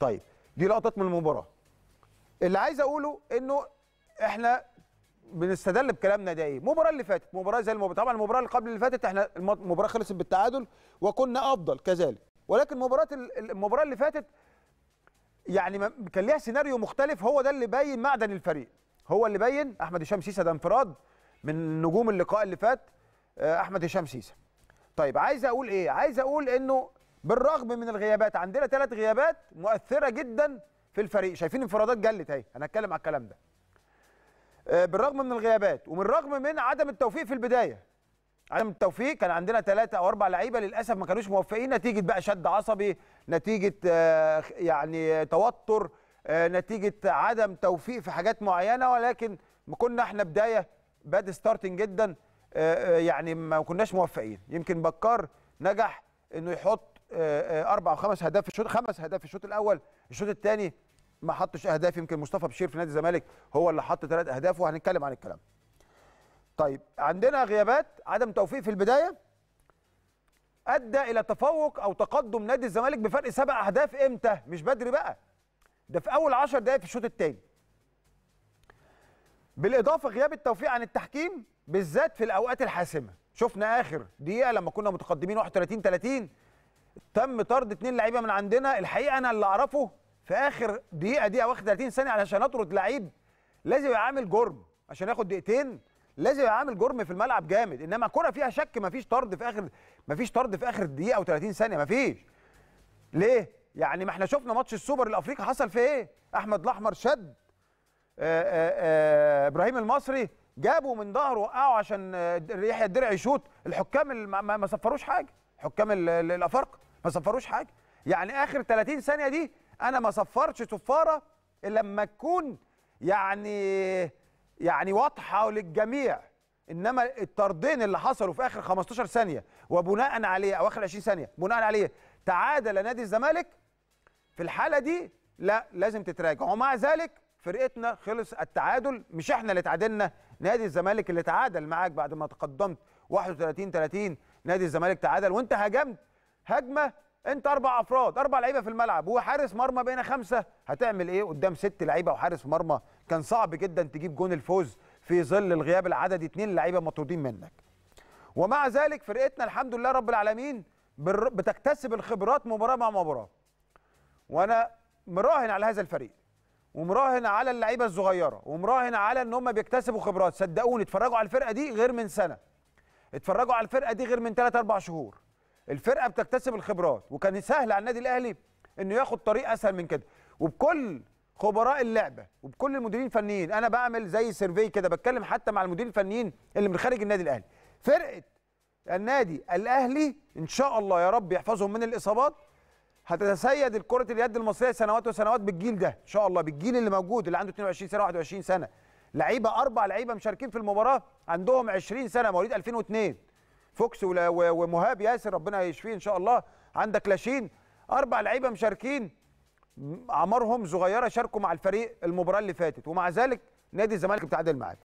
طيب دي لقطات من المباراه اللي عايز اقوله انه احنا بنستدل بكلامنا ده ايه المباراه اللي فاتت مباراه زي المباراه طبعا المباراه اللي قبل اللي فاتت احنا المباراه خلصت بالتعادل وكنا افضل كذلك ولكن مباراه المباراه اللي فاتت يعني كان ليها سيناريو مختلف هو ده اللي باين معدن الفريق هو اللي باين احمد هشام سيسه ده انفراد من نجوم اللقاء اللي فات آه، احمد هشام سيسه طيب عايز اقول ايه عايز اقول انه بالرغم من الغيابات عندنا ثلاث غيابات مؤثره جدا في الفريق شايفين انفرادات جلت اهي انا هتكلم على الكلام ده آه، بالرغم من الغيابات ومن من عدم التوفيق في البدايه عدم التوفيق كان عندنا ثلاثة او اربع لعيبه للاسف ما كانوش موفقين نتيجه بقى شد عصبي نتيجه آه، يعني توتر آه، نتيجه عدم توفيق في حاجات معينه ولكن كنا احنا بدايه باد ستارتنج جدا يعني ما كناش موفقين يمكن بكار نجح انه يحط آه، آه، اربع او خمس اهداف في الشوط خمس اهداف في الشوط الاول الشوط الثاني ما حطش اهداف يمكن مصطفى بشير في نادي الزمالك هو اللي حط ثلاث اهداف وهنتكلم عن الكلام طيب عندنا غيابات عدم توفيق في البدايه ادى الى تفوق او تقدم نادي الزمالك بفرق سبع اهداف امتى مش بدري بقى ده في اول 10 دقائق في الشوط الثاني بالاضافه غياب التوفيق عن التحكيم بالذات في الاوقات الحاسمه شفنا اخر دقيقه لما كنا متقدمين 31 30 تم طرد اثنين لعيبه من عندنا الحقيقه انا اللي اعرفه في اخر دقيقه دي او اخر 30 ثانيه علشان اطرد لعيب لازم يعامل جرم عشان ياخد دقيقتين لازم يعامل جرم في الملعب جامد انما كره فيها شك مفيش طرد في اخر مفيش طرد في اخر دقيقه او 30 ثانيه مفيش ليه يعني ما احنا شفنا ماتش السوبر الافريقي حصل فيه ايه احمد الاحمر شد آآ آه، آآ آه، آه، ابراهيم المصري جابوا من ظهره وقعوا عشان يحيى الدرع يشوط الحكام ما صفروش حاجه حكام الافارقه ما صفروش حاجه يعني اخر 30 ثانيه دي انا ما صفرتش صفاره الا لما تكون يعني يعني واضحه للجميع انما الطردين اللي حصلوا في اخر 15 ثانيه وبناء عليه او اخر 20 ثانيه بناء عليه تعادل نادي الزمالك في الحاله دي لا لازم تتراجع ومع ذلك فرقتنا خلص التعادل مش احنا اللي تعادلنا نادي الزمالك اللي تعادل معاك بعد ما تقدمت 31 30 نادي الزمالك تعادل وانت هاجمت هجمه انت اربع افراد اربع لعيبه في الملعب وحارس مرمى بين خمسه هتعمل ايه قدام ست لعيبه وحارس مرمى كان صعب جدا تجيب جون الفوز في ظل الغياب العددي اثنين لعيبه مطرودين منك ومع ذلك فرقتنا الحمد لله رب العالمين بتكتسب الخبرات مباراه مع مباراه وانا مراهن على هذا الفريق ومراهن على اللعيبه الصغيره ومراهن على ان هم بيكتسبوا خبرات صدقوني اتفرجوا على الفرقه دي غير من سنه اتفرجوا على الفرقه دي غير من 3 4 شهور الفرقه بتكتسب الخبرات وكان سهل على النادي الاهلي انه ياخد طريق اسهل من كده وبكل خبراء اللعبه وبكل المديرين الفنيين انا بعمل زي سيرفي كده بتكلم حتى مع المديرين الفنيين اللي من خارج النادي الاهلي فرقه النادي الاهلي ان شاء الله يا رب يحفظهم من الاصابات هتتسيد الكرة اليد المصريه سنوات وسنوات بالجيل ده ان شاء الله بالجيل اللي موجود اللي عنده 22 سنه 21 سنه لعيبه اربع لعيبه مشاركين في المباراه عندهم 20 سنه مواليد 2002 فوكس ومهاب ياسر ربنا يشفيه ان شاء الله عندك لاشين اربع لعيبه مشاركين اعمارهم صغيره شاركوا مع الفريق المباراه اللي فاتت ومع ذلك نادي الزمالك بتعادل معاك